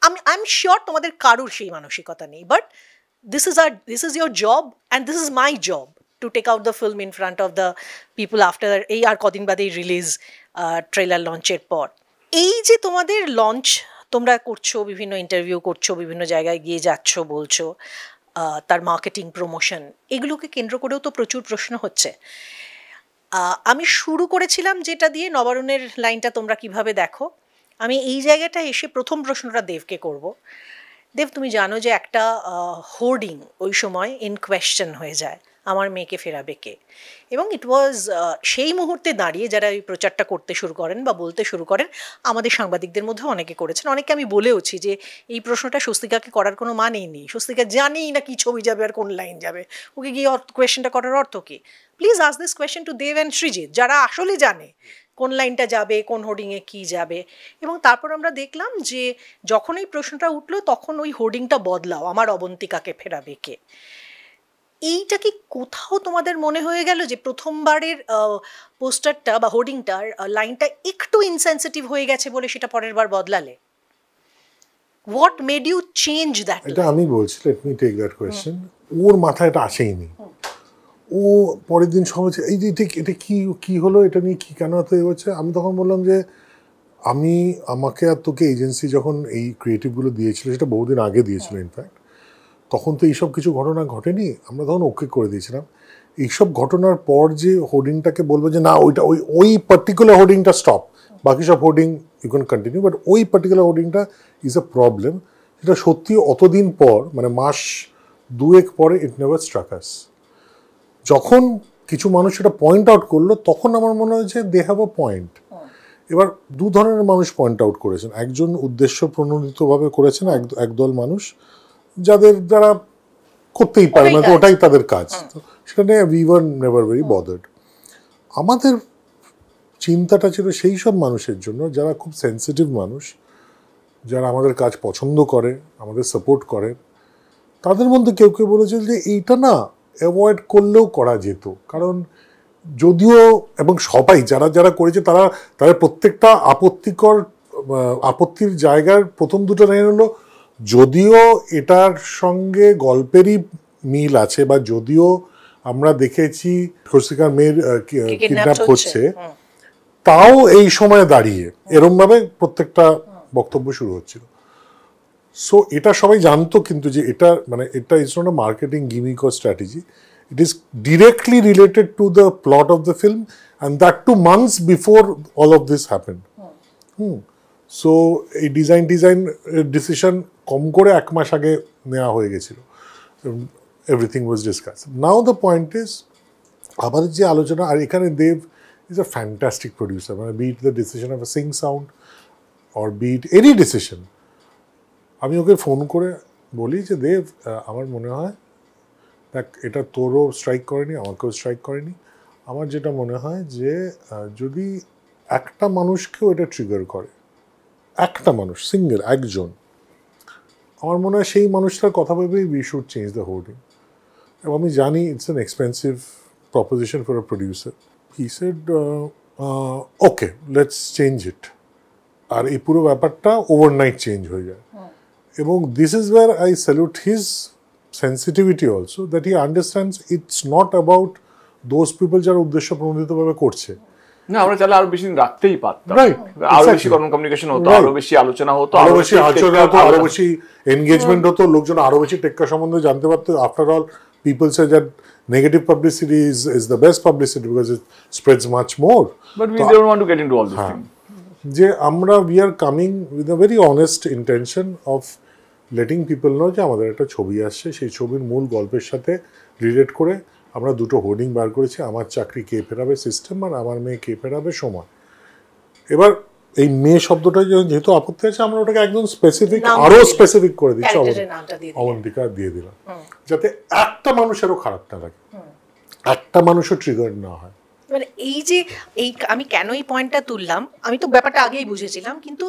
আমি আই এম শিওর তোমাদের কারুর সেই মানসিকতা নেই but this is or this is your job and this is my job to take out the film in front of the people after এই আর কদিন বাদেই রিলিজ ট্রেলার লঞ্চের পর এই যে তোমাদের লঞ্চ তোমরা করছো বিভিন্ন ইন্টারভিউ করছো বিভিন্ন জায়গায় গিয়ে যাচ্ছ বলছো তার মার্কেটিং প্রমোশন এগুলোকে কেন্দ্র করেও তো প্রচুর প্রশ্ন হচ্ছে আমি শুরু করেছিলাম যেটা দিয়ে নবারণের লাইনটা তোমরা কিভাবে দেখো আমি এই জায়গাটা এসে প্রথম প্রশ্নটা দেবকে করব দেব তুমি জানো যে একটা হোর্ডিং ওই সময় ইন কোয়েশ্চেন হয়ে যায় আমার মেয়েকে ফেরাবে কে এবং ইট ওয়াজ সেই মুহূর্তে দাঁড়িয়ে যারা এই প্রচারটা করতে শুরু করেন বা বলতে শুরু করেন আমাদের সাংবাদিকদের মধ্যে অনেকে করেছেন অনেকে আমি বলেওছি যে এই প্রশ্নটা স্বস্তিকাকে করার কোনো মানেই নেই স্বস্তিকা জানেই না কি ছবি যাবে আর কোন লাইন যাবে ওকে গিয়ে কোয়েশ্চেনটা করার অর্থ কি please ask this question to Dev and Srijit যারা আসলে জানে কোন লাইনটা যাবে কোন হোর্ডিংয়ে কি যাবে এবং তারপর আমরা দেখলাম যে যখন এই প্রশ্নটা উঠলো তখন ওই হোর্ডিংটা বদলাও আমার অবন্তিকাকে ফেরাবে কে এইটা কি কোথাও তোমাদের মনে হয়ে গেল যে প্রথমবারের পোস্টারটা বা হোর্ডিংটার লাইনটা একটু ইনসেন্সিটিভ হয়ে গেছে বলে সেটা পরের বার বদলালে what made you change that এটা আমি বলছি let me take that question ওর মাথায় এটা আসেইনি ও পরের দিন সমাজ এই যে ঠিক এটা কি কি হলো এটা নিয়ে কী কেন এত হচ্ছে আমি তখন বললাম যে আমি আমাকে আর তোকে এজেন্সি যখন এই ক্রিয়েটিভগুলো দিয়েছিল সেটা বহুদিন আগে দিয়েছিল ইনফ্যাক্ট তখন তো এইসব কিছু ঘটনা ঘটেনি আমরা তখন ওকে করে দিয়েছিলাম এইসব ঘটনার পর যে হোর্ডিংটাকে বলবো যে না ওইটা ওই ওই পার্টিকুলার হোর্ডিংটা স্টপ বাকি সব hoarding you can continue but ওই পার্টিকুলার হোর্ডিংটা ইজ আ প্রবলেম সেটা সত্যি অতদিন পর মানে মাস দুয়েক পরে ইট নেভার স্ট্রাকাস যখন কিছু মানুষ সেটা পয়েন্ট আউট করলো তখন আমার মনে হয়েছে দে হ্যাভ আ পয়েন্ট এবার দু ধরনের মানুষ পয়েন্ট আউট করেছেন একজন উদ্দেশ্য প্রণোদিতভাবে করেছেন একদল মানুষ যাদের যারা করতেই পারে না ওটাই তাদের কাজ সেখানে we were never very bothered আমাদের চিন্তাটা ছিল সেই সব মানুষের জন্য যারা খুব সেন্সিটিভ মানুষ যারা আমাদের কাজ পছন্দ করে আমাদের সাপোর্ট করে তাদের মধ্যে কেউ কেউ বলেছে যে এইটা না অ্যাভয়েড করলেও করা যেত কারণ যদিও এবং সবাই যারা যারা করেছে তারা তাদের প্রত্যেকটা আপত্তিকর আপত্তির জায়গার প্রথম দুটো লাইন হলো যদিও এটার সঙ্গে গল্পেরই মিল আছে বা যদিও আমরা দেখেছি কৌশিকার মেয়ের কিডন্যাপ হচ্ছে তাও এই সময়ে দাঁড়িয়ে এরমভাবে প্রত্যেকটা বক্তব্য শুরু হচ্ছিল সো এটা সবাই জানতো কিন্তু যে এটা মানে এটা is not marketing gimmick or strategy it is directly related to the plot of the film and that two months before all of this happened hmm hmm. So এই ডিজাইন ডিজাইন ডিসিশন কম করে এক মাস আগে নেওয়া হয়ে গেছিলো everything was discuss now the point is আমাদের যে আলোচনা আর এখানে Dev is a fantastic producer মানে be it the decision of sync sound or bit any decision আমি ওকে ফোন করে বলি যে দেব আমার মনে হয় দেখ এটা তোরও স্ট্রাইক করেনি আমাকেও স্ট্রাইক করেনি আমার যেটা মনে হয় যে যদি একটা মানুষকেও এটা ট্রিগার করে একটা মানুষ সিঙ্গেল একজন আমার মনে হয় সেই মানুষটার কথা ভেবেই we should change the hoarding এবং আমি জানি it's an expensive proposition for a producer he said okay let's change it আর এই পুরো ব্যাপারটা ওভারনাইট চেঞ্জ হয়ে যায় এবং this is where I salute his sensitivity also that he understands it's not about those people যারা উদ্দেশ্য প্রণোদিতভাবে করছে না আমরা চাইলে আরো বেশি দিন রাখতেই পারতাম আরো বেশি কমিউনিকেশন হতো আরো বেশি আলোচনা হতো আরো বেশি হতো আরো বেশি এনগেজমেন্ট হতো লোকজন আরো বেশি টেক্কা সম্বন্ধে জানতে পারতো আফটার অল যে আমরা we are coming with a very honest intention of letting people know যে আমাদের একটা ছবি আসছে সেই ছবির মূল গল্পের সাথে রিলেট করে আমরা দুটো হোর্ডিং বার করেছি আমার চাকরি কে ফেরাবে সিস্টেম আর আমার মেয়ে কে ফেরাবে সময় এবার এই মেয়ে শব্দটা যেহেতু আপত্তি আছে আমরা ওটাকে একদম স্পেসিফিক আরো স্পেসিফিক করে দিচ্ছি অবন্তিকা দিয়ে দিলাম যাতে একটা মানুষেরও খারাপ না লাগে একটা মানুষও ট্রিগার না হয় মানে এই যে এই আমি কেন এই পয়েন্টটা তুললাম আমি তো ব্যাপারটা আগেই বুঝেছিলাম কিন্তু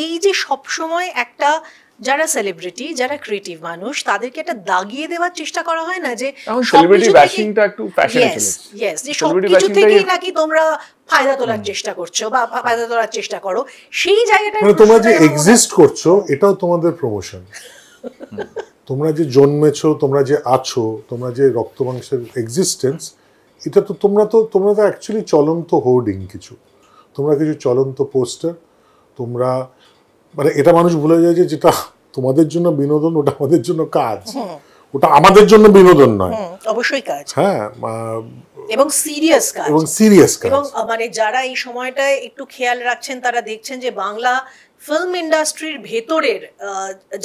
এই যে সবসময় একটা যারা সেলিব্রিটি যারা ক্রিয়েটিভ মানুষ তাদেরকে একটা দাগিয়ে দেওয়ার চেষ্টা করা হয় না যে সেলিব্রিটি ব্যাশিংটা একটু প্যাশনে চলে यस যে সবকিছু থেকেই নাকি তোমরা ফায়দা তোলার চেষ্টা করছো বা ফায়দা তোলার চেষ্টা করো সেই জায়গাটা মানে তোমরা যে এক্সিস্ট করছো এটাও তোমাদের প্রমোশন [laughs] তোমরা যে জন্মেছো তোমরা যে আছো তোমরা যে রক্তমাংসের এক্সিস্টেন্স এটা তো তোমরা তো তোমরা তো অ্যাকচুয়ালি চলন্ত হোর্ডিং কিছু তোমরা কিছু চলন্ত পোস্টার তোমরা মানে এটা মানুষ ভুলে যায় যে যেটা তোমাদের জন্য বিনোদন ওটা আমাদের জন্য কাজ ওটা আমাদের জন্য বিনোদন নয় অবশ্যই কাজ হ্যাঁ এবং সিরিয়াস কাজ এবং সিরিয়াস কাজ এবং মানে যারা এই একটু খেয়াল রাখছেন তারা দেখছেন যে বাংলা ফিল্ম ইন্ডাস্ট্রির ভেতরের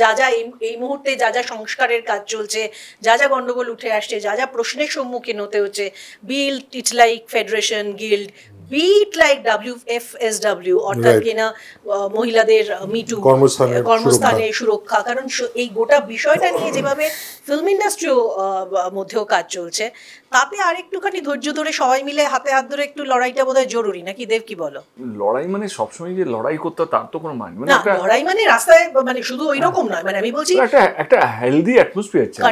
যা যা এই মুহূর্তে যা যা সংস্কারের কাজ চলছে যা যা গন্ডগোল উঠে আসছে যা যা প্রশ্নের সম্মুখীন হতে হচ্ছে বিল টিটলাইক federation guild be it like W F S W অর্থাৎ কিনা মহিলাদের মিটু কর্মস্থানে সুরক্ষা কারণ এই গোটা বিষয়টা নিয়ে যেভাবে ফিল্ম ইন্ডাস্ট্রিও মধ্যেও কাজ চলছে তাতে আর একটুখানি ধৈর্য ধরে সবাই মিলে হাতে হাত ধরে একটু লড়াইটা বোধহয় জরুরি নাকি দেব কি বলো লড়াই মানে সবসময় যে লড়াই করতে তার তো কোনো মানে, মানে না লড়াই মানে রাস্তায় মানে শুধু ওই রকম নয় মানে আমি বলছি একটা একটা হেলদি অ্যাটমসফিয়ার চাই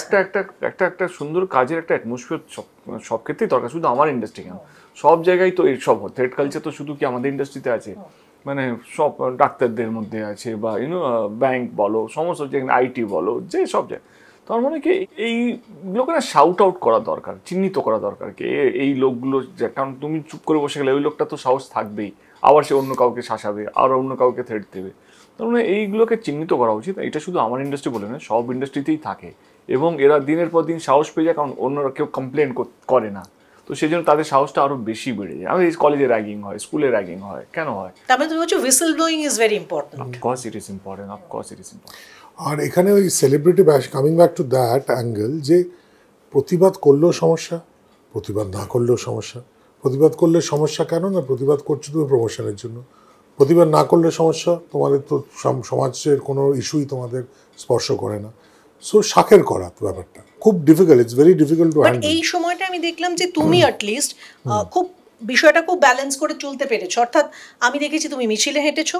একটা একটা একটা একটা সুন্দর কাজের একটা অ্যাটমসফিয়ার মানে সব ক্ষেত্রেই দরকার শুধু আমার ইন্ডাস্ট্রি কেন সব জায়গায় তো এইসব থ্রেড কালচার তো শুধু কি আমাদের ইন্ডাস্ট্রিতে আছে মানে সব ডাক্তারদের মধ্যে আছে বা ইউনো ব্যাংক বলো সমস্ত যেখানে আইটি বলো যে সব জায়গায় তার মানে কি এই লোকেরা শাউট আউট করা দরকার চিহ্নিত করা দরকার কি এই লোকগুলো কারণ তুমি চুপ করে বসে গেলে ওই লোকটা তো সাহস থাকবেই আবার সে অন্য কাউকে শাসাবে আর অন্য কাউকে থ্রেড দেবে তার মানে এইগুলোকে চিহ্নিত করা উচিত এটা শুধু আমার ইন্ডাস্ট্রি বলে না সব ইন্ডাস্ট্রিতেই থাকে এবং এরা দিনের পর দিন সাহস পেয়ে যায় কারণ অন্যরা কেউ কমপ্লেন করে না তো সেই জন্য তাদের সাহসটা আরো বেশি বেড়ে যায় আমাদের কলেজে র্যাগিং হয় স্কুলে র্যাগিং হয় কেন হয় তার মানে তুমি বলছো whistle blowing is very important of course it is important of course it is important আর এখানে ওই celebrity bash coming back to that angle যে প্রতিবাদ করলেও সমস্যা প্রতিবাদ না করলেও সমস্যা প্রতিবাদ করলে সমস্যা কেন না প্রতিবাদ করছো তুমি প্রমোশনের জন্য প্রতিবাদ না করলে সমস্যা তোমাদের তো সমাজের কোনো ইস্যুই তোমাদের স্পর্শ করে না সো শাখের করা ব্যাপারটা খুব difficult it's very difficult to handle এই সময়টা আমি দেখলাম যে তুমি অ্যাট লিস্ট খুব বিষয়টা খুব ব্যালেন্স করে চলতে পেরেছো অর্থাৎ আমি দেখেছি তুমি মিছিলে হেঁটেছো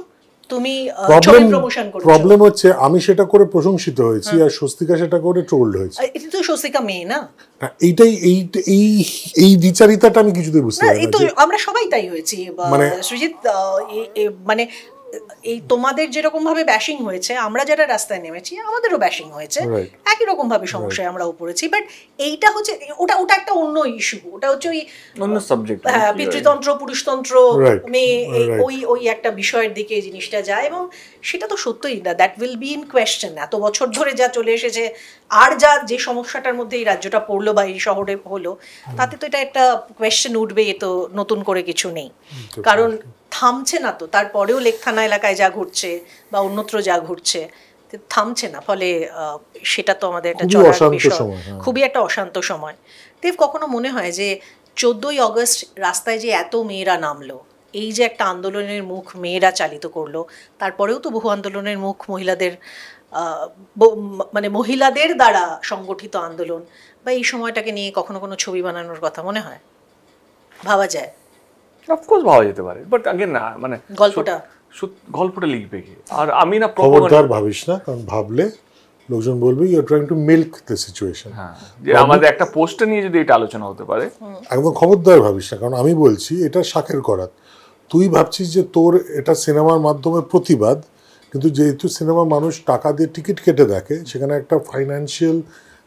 তুমি প্রবলেম প্রমোশন করছো প্রবলেম হচ্ছে আমি সেটা করে প্রশংসিত হয়েছি আর স্বস্তিকা সেটা করে ট্রোলড হয়েছে এটা তো স্বস্তিকা মেয়ে না এইটাই এই এই এই বিচারিতাটা আমি কিছুতেই বুঝতে পারি না আমরা সবাই তাই হয়েছি মানে সৃজিত মানে এই তোমাদের যেরকম ভাবে ব্যাশিং হয়েছে আমরা যারা রাস্তায় নেমেছি আমাদেরও ব্যাশিং হয়েছে একই রকম ভাবে সমস্যায় আমরা উপরেছি বাট এইটা হচ্ছে ওটা ওটা একটা অন্য ইস্যু ওটা হচ্ছে ওই অন্য সাবজেক্ট হ্যাঁ পিতৃতন্ত্র পুরুষতন্ত্র মেয়ে ওই ওই একটা বিষয়ের দিকে জিনিসটা যায় এবং সেটা তো সত্যই that will be in question এত বছর ধরে যা চলে এসেছে আর যা যে সমস্যাটার মধ্যে এই রাজ্যটা পড়লো বা এই শহরে হলো তাতে তো এটা একটা কোয়েশ্চেন উঠবে এ তো নতুন করে কিছু নেই কারণ থামছে না তো তারপরেও লেকথানা এলাকায় যা ঘুরছে বা অন্যত্র যা ঘুরছে থামছে না ফলে সেটা তো আমাদের একটা চলার বিষয় হ্যাঁ। খুবই একটা অশান্ত সময় দেব কখনো মনে হয় যে চোদ্দই অগস্ট রাস্তায় যে এত মেয়েরা নামলো এই যে একটা আন্দোলনের মুখ মেয়েরা চালিত করলো তারপরেও তো বহু আন্দোলনের মুখ মহিলাদের মানে মহিলাদের দ্বারা সংগঠিত আন্দোলন বা এই সময়টাকে নিয়ে কখনো কোনো ছবি বানানোর কথা মনে হয় ভাবা যায় অফকোর্স ভাবা যেতে পারে বাট আগে না মানে গল্পটা গল্পটা লিখবে কি আর আমি না খবরদার মানে ভাবিস না কারণ ভাবলে লোকজন বলবে you are trying to milk the situation যে আমাদের একটা পোস্টে নিয়ে যদি এটা আলোচনা হতে পারে একদম খবরদার ভাবিস না কারণ আমি বলছি এটা শাখের করাত তুই ভাবছিস যে তোর এটা সিনেমার মাধ্যমে প্রতিবাদ কিন্তু যেহেতু সিনেমা মানুষ টাকা দিয়ে টিকিট কেটে দেখে সেখানে একটা ফাইন্যান্সিয়াল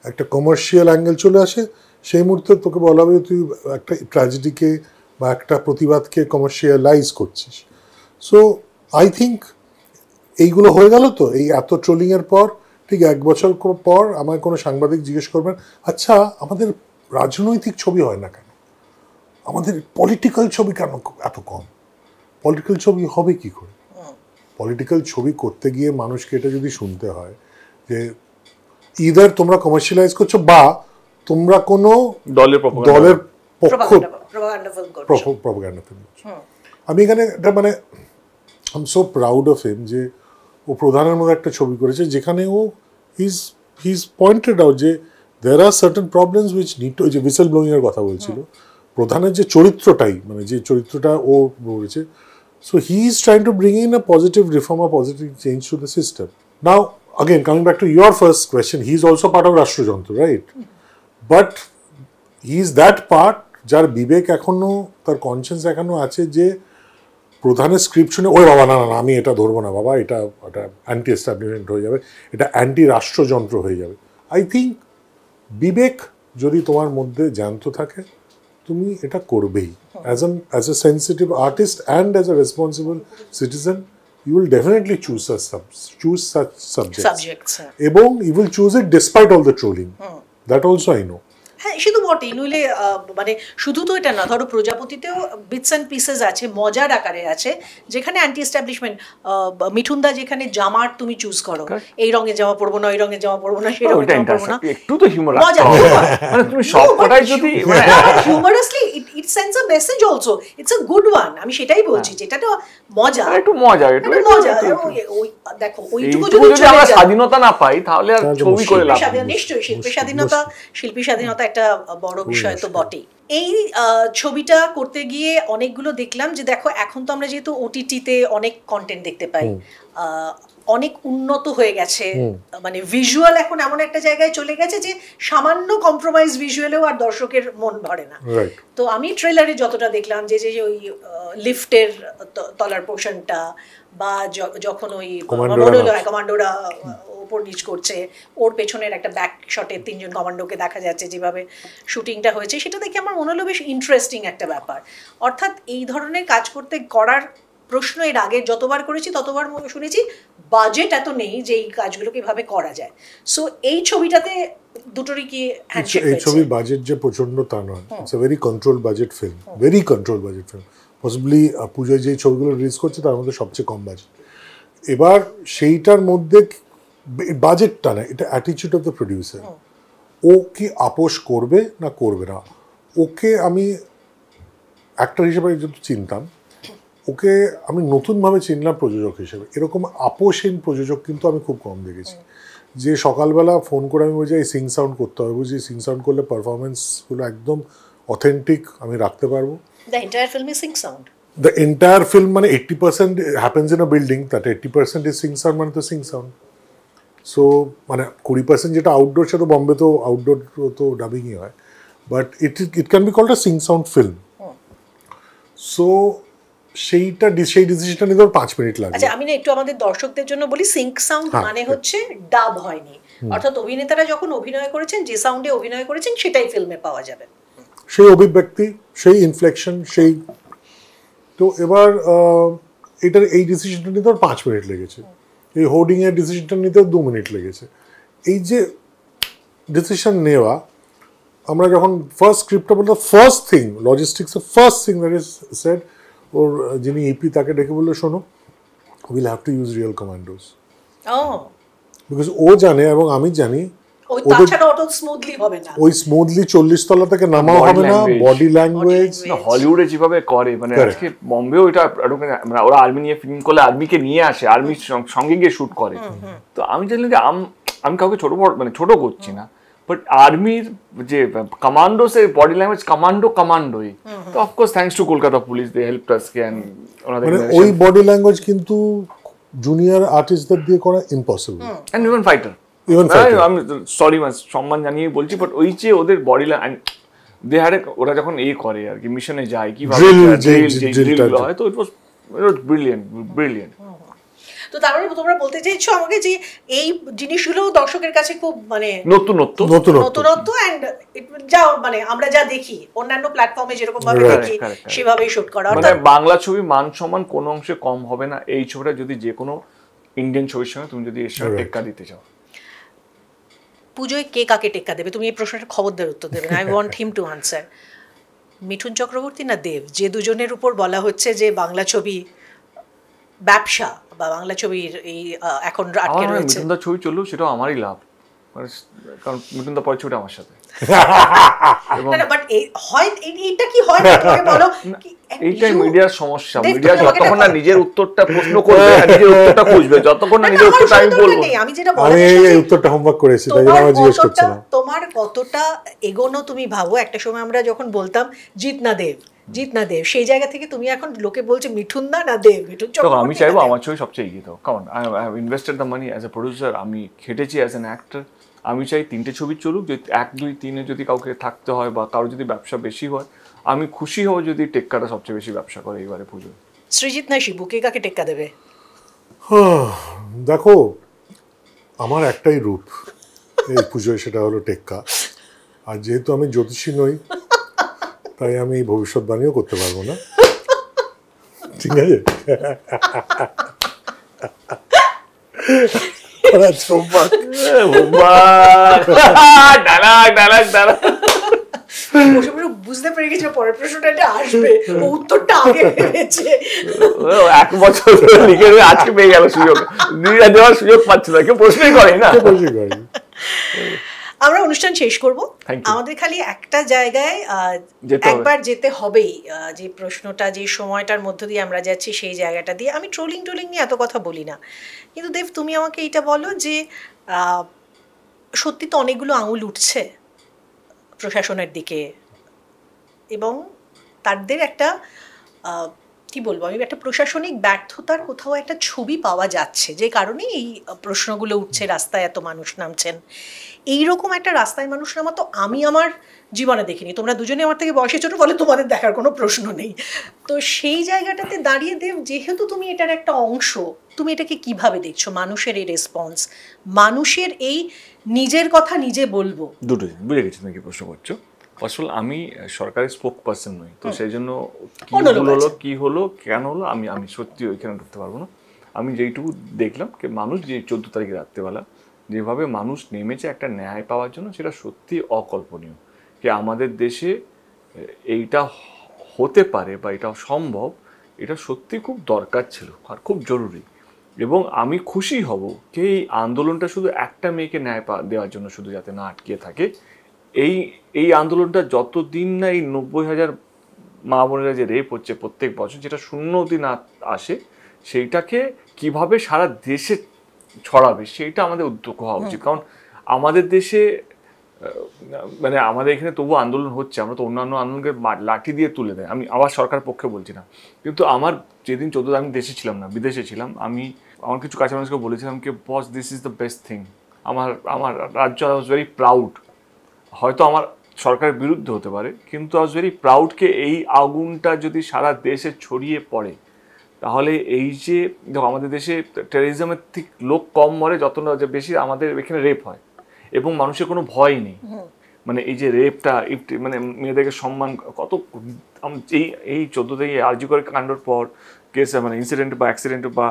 একটা কমার্শিয়াল অ্যাঙ্গেল চলে আসে সেই মুহূর্তে তোকে বলা হবে তুই একটা ট্র্যাজেডিকে বা একটা প্রতিবাদকে কমার্শিয়ালাইজ করছিস সো আই থিঙ্ক এইগুলো হয়ে গেল তো এই এত ট্রোলিংয়ের পর ঠিক এক বছর পর আমার কোনো সাংবাদিক জিজ্ঞেস করবেন আচ্ছা আমাদের রাজনৈতিক ছবি হয় না কেন আমাদের পলিটিক্যাল ছবি কেন এত কম পলিটিক্যাল ছবি হবে কি করে পলিটিক্যাল ছবি করতে গিয়ে মানুষকে এটা যদি শুনতে হয় যে ইদার তোমরা কমার্শিয়ালাইজ করছো বা তোমরা কোনো দলের দলের পক্ষ আমি এখানে এটা মানে I am so proud of him যে ও প্রধানের মতো একটা ছবি করেছে যেখানে ও হিজ হিজ পয়েন্টেড আউট যে there are certain problems which need to যে বিসেল ব্লোয়িংয়ের কথা বলছিল প্রধানের যে চরিত্রটাই মানে যে চরিত্রটা ও বলেছে So he is trying to bring in a positive reform, a positive change to the system. Now, again, coming back to your first question, he is also part of Rashtra Jantra, right? But he is that part যার বিবেক এখনো তার conscious এখনো আছে যে প্রধানের script শুনে ওই বাবা না না আমি এটা ধরবো না বাবা এটা এটা অ্যান্টি এস্টাবলিশমেন্ট হয়ে যাবে এটা অ্যান্টি রাষ্ট্রযন্ত্র হয়ে যাবে আই থিঙ্ক বিবেক যদি তোমার মধ্যে জ্যান্ত থাকে তুমি এটা করবেই as an as a sensitive artist and as a responsible citizen you will definitely choose choose such subject এবং you will choose it despite all the trolling that also I know হ্যাঁ বটেই নইলে মানে শুধু তো এটা না ধরো প্রজাপতিতেও বিটস অ্যান্ড পিসেস আছে মজার আকারে আছে যেখানে অ্যান্টি এস্টাবলিশমেন্ট মিঠুনদা যেখানে জামার তুমি চুজ করো এই রঙে জামা পরবো না ওই রঙে জামা পরবো না সেই রঙে জামা না একটু তো হিউমার মজা মানে তুমি যদি humorously it a message also it's a good one আমি সেটাই বলছি হ্যাঁ। যেটা তো মজা মানে একটু মজা একটু মানে মজা দেখো ওইটুকু যদি আমরা স্বাধীনতা না পাই তাহলে আর ছবি করে লাভ নিশ্চয়ই শিল্পী স্বাধীনতা শিল্পী স্বাধীনতা একটা বড় বিষয় তো বটেই এই ছবিটা করতে গিয়ে অনেকগুলো দেখলাম যে দেখো এখন তো আমরা যেহেতু ওটিটিতে অনেক কন্টেন্ট দেখতে পাই অনেক উন্নত হয়ে গেছে মানে ভিজুয়াল এখন এমন একটা জায়গায় চলে গেছে যে সামান্য কম্প্রোমাইজ ভিজুয়ালেও আর দর্শকের মন ভরে না তো আমি ট্রেলারে যতটা দেখলাম যে যে ওই লিফটের তলার পোর্শনটা বা যখন ওই কমান্ডোরা ওপর নিচ করছে ওর পেছনের একটা ব্যাক শটে তিনজন কমান্ডোকে দেখা যাচ্ছে যেভাবে শুটিংটা হয়েছে সেটা দেখে আমার মনে হলো বেশ ইন্টারেস্টিং একটা ব্যাপার অর্থাৎ এই ধরনের কাজ করতে করার প্রশ্ন এর আগে যতবার করেছি ততবার শুনেছি বাজেট এত নেই যে এই কাজগুলো কিভাবে করা যায় সো এই ছবিটাতে দুটোরই কি এই ছবি বাজেট যে প্রচন্ড তা নয় it's a very control budget film very control budget film possibly পুজোয় যে ছবিগুলো রিলিজ করছে তার মধ্যে সবচেয়ে কম বাজেট এবার সেইটার মধ্যে বাজেটটা না এটা অ্যাটিচিউড অফ দ্য প্রডিউসার ও কি আপোষ করবে না করবে না ওকে আমি অ্যাক্টর হিসেবে চিনতাম ওকে আমি নতুনভাবে চিনলাম প্রযোজক হিসেবে এরকম আপোষহীন প্রযোজক কিন্তু আমি খুব কম দেখেছি যে সকালবেলা ফোন করে আমি বলছি এই সিং সাউন্ড করতে হবে বুঝি সিং সাউন্ড করলে পারফরমেন্সগুলো একদম অথেন্টিক আমি রাখতে পারবো the entire film sound film মানে eighty percent happens in a building তাতে eighty percent is sync sound মানে তো সিং সাউন্ড সো মানে কুড়ি পার্সেন্ট যেটা আউটডোর সেটা বম্বে তো আউটডোর তো ডাবিংই হয় but it it can be called a sync sound film so সেইটা সেই ডিসিশনটা নিতে পাঁচ মিনিট লাগে আচ্ছা আমি না একটু আমাদের দর্শকদের জন্য বলি সিঙ্ক হ্যাঁ, সাউন্ড মানে হচ্ছে ডাব হয়নি অর্থাৎ অভিনেতারা যখন অভিনয় করেছেন যে সাউন্ডে অভিনয় করেছেন সেটাই ফিল্মে পাওয়া যাবে সেই অভিব্যক্তি সেই ইনফ্লেকশন সেই তো এবার এটার এই ডিসিশনটা নিতে পাঁচ মিনিট লেগেছে এই হোর্ডিং এর ডিসিশনটা নিতে দু মিনিট লেগেছে এই যে ডিসিশন নেওয়া আমরা যখন ফার্স্ট স্ক্রিপ্টটা বলতে first thing logistics first thing that is set ওর যিনি এপি তাকে ডেকে বললো শোনো will have to use real commandos because ও জানে এবং আমি জানি ওই স্মুথলি চল্লিশ তলা থেকে নামাও হবে না বডি ল্যাঙ্গুয়েজ হলিউডে যেভাবে করে মানে আজকে বম্বেও এটা মানে, মানে ওরা আর্মি নিয়ে ফিল্ম করলে আর্মিকে নিয়ে আসে আর্মি সঙ্গে গিয়ে শুট করে তো আমি জানি যে আমি কাউকে ছোট মানে ছোট করছি না বাট আর্মির যে কমান্ডো সে বডি ল্যাঙ্গুয়েজ কমান্ডো কমান্ডোই তো of course thanks to Kolkata police they help us can ওই বডি ল্যাঙ্গুয়েজ কিন্তু জুনিয়র আর্টিস্টদের দিয়ে করা impossible and even fighter even আমি সরি মানে সম্মান জানিয়ে বলছি বাট ওই যে ওদের বডি দে হ্যাড ওরা যখন এ করে আর কি মিশনে যায় কিভাবে ড্রিল হয় তো ইট ওয়াজ ব্রিলিয়েন্ট ব্রিলিয়েন্ট তো তার মানে তোমরা বলতে চাইছো আমাকে যে এই জিনিসগুলো দর্শকের কাছে খুব মানে নতুনত্ব নতুনত্ব অ্যান্ড যা মানে আমরা যা দেখি অন্যান্য প্ল্যাটফর্মে যেরকম ভাবে দেখি সেভাবেই শুট করা মানে বাংলা ছবি মান সম্মান কোনো অংশে কম হবে না এই ছবিটা যদি যে কোনো ইন্ডিয়ান ছবির সঙ্গে তুমি যদি এর টেক্কা দিতে চাও পুজোয় কে কাকে টেক্কা দেবে তুমি এই প্রশ্নটা খবরদার উত্তর দেবে I want him to answer Mithun Chakraborty না দেব যে দুজনের উপর বলা হচ্ছে যে বাংলা ছবি ব্যবসা বা বাংলা ছবির এই এখন আটকে রয়েছে ছবি সেটাও আমারই লাভ মানে কারণ মিঠুনদা পরের ছবিটা আমার সাথে [laughs] [laughs] নিজের উত্তরটা প্রশ্ন [laughs] যতক্ষণ না আমি যেটা উত্তরটা তোমার কতটা এগোনো তুমি ভাবো একটা সময় আমরা যখন বলতাম জিত না দেব জিৎ না দেব সেই জায়গা থেকে তুমি এখন লোকে বলছে মিঠুন না না দেব মিঠুন চক্রবর্তী আমি চাইবো আমার ছবি সবচেয়ে এগিয়ে দাও কারণ I have invested the money as a producer আমি খেটেছি অ্যাজ অ্যান অ্যাক্টর আমি চাই তিনটে ছবি চলুক যদি এক দুই তিনে যদি কাউকে থাকতে হয় বা কারো যদি ব্যবসা বেশি হয় আমি খুশি হব যদি টেক্কাটা সবচেয়ে বেশি ব্যবসা করে এইবারে পুজো সৃজিত না শিবু কে কাকে টেক্কা দেবে দেখো আমার একটাই রূপ এই পুজোয় সেটা হলো টেক্কা আর যেহেতু আমি জ্যোতিষী নই তাই আমি ভবিষ্যৎবাণীও করতে পারবো না [laughs] ঠিক আছে [laughs] বুঝতে পেরে প্রশ্নটা এটা আসবে উত্তরটা আগে এক বছর আজকে পেয়ে গেল সুযোগ দেওয়ার সুযোগ পাচ্ছে না কেউ প্রশ্নই করে না আমরা অনুষ্ঠান শেষ করব আমাদের খালি একটা জায়গায় একবার যেতে হবেই যে প্রশ্নটা যে সময়টার মধ্য দিয়ে আমরা যাচ্ছি সেই জায়গাটা দিয়ে আমি ট্রোলিং ট্রোলিং নিয়ে এত কথা বলি না কিন্তু দেব তুমি আমাকে এইটা বলো যে সত্যি তো অনেকগুলো আঙুল উঠছে প্রশাসনের দিকে এবং তাদের একটা কি বলবো আমি একটা প্রশাসনিক ব্যর্থতার কোথাও একটা ছবি পাওয়া যাচ্ছে যে কারণে এই প্রশ্নগুলো উঠছে রাস্তায় এত মানুষ নামছেন এইরকম একটা রাস্তায় মানুষ নামা তো আমি আমার জীবনে দেখিনি তোমরা দুজনে আমার থেকে বয়সে ছোটো বলে তোমাদের দেখার কোনো প্রশ্ন নেই তো সেই জায়গাটাতে দাঁড়িয়ে দেব যেহেতু তুমি এটার একটা অংশ তুমি এটাকে কিভাবে দেখছো মানুষের এই রেসপন্স মানুষের এই নিজের কথা নিজে বলবো দুটোই বুঝে গেছি তুমি কি প্রশ্ন করছো ফার্স্ট আমি সরকারের স্পোক পার্সন নই তো সেই জন্য কি হলো কি হলো কেন হলো আমি আমি সত্যি ওইখানে ঢুকতে পারবো না আমি যেইটুকু দেখলাম কি মানুষ যে চোদ্দ তারিখে রাত্রেবেলা যেভাবে মানুষ নেমেছে একটা ন্যায় পাওয়ার জন্য সেটা সত্যি অকল্পনীয় যে আমাদের দেশে এইটা হতে পারে বা এটা সম্ভব এটা সত্যি খুব দরকার ছিল আর খুব জরুরি এবং আমি খুশি হব যে এই আন্দোলনটা শুধু একটা মেয়েকে ন্যায় দেওয়ার জন্য শুধু যাতে না আটকিয়ে থাকে এই এই আন্দোলনটা যতদিন না এই নব্বই হাজার মা বোনেরা যে রেপ হচ্ছে প্রত্যেক বছর যেটা শূন্য দিন আসে সেইটাকে কিভাবে সারা দেশে ছড়াবে সেইটা আমাদের উদ্যোগ হওয়া উচিত কারণ আমাদের দেশে মানে আমাদের এখানে তবু আন্দোলন হচ্ছে আমরা তো অন্যান্য আন্দোলনকে লাঠি দিয়ে তুলে দেয় আমি আবার সরকার পক্ষে বলছি না কিন্তু আমার যেদিন চোদ্দ আমি দেশে ছিলাম না বিদেশে ছিলাম আমি আমার কিছু কাছে মানুষকে বলেছিলাম কি boss this is the best thing আমার আমার রাজ্য আই ওয়াজ ভেরি প্রাউড হয়তো আমার সরকারের বিরুদ্ধে হতে পারে কিন্তু আই ওয়াজ ভেরি প্রাউডকে এই আগুনটা যদি সারা দেশে ছড়িয়ে পড়ে তাহলে এই যে আমাদের দেশে টেরিজমের ঠিক লোক কম মরে যত বেশি আমাদের এখানে রেপ হয় এবং মানুষের কোনো ভয় নেই মানে এই যে রেপটা মানে মেয়েদেরকে সম্মান কত এই এই চোদ্দ থেকে করে কাণ্ডর পর কেস মানে ইনসিডেন্ট বা অ্যাক্সিডেন্ট বা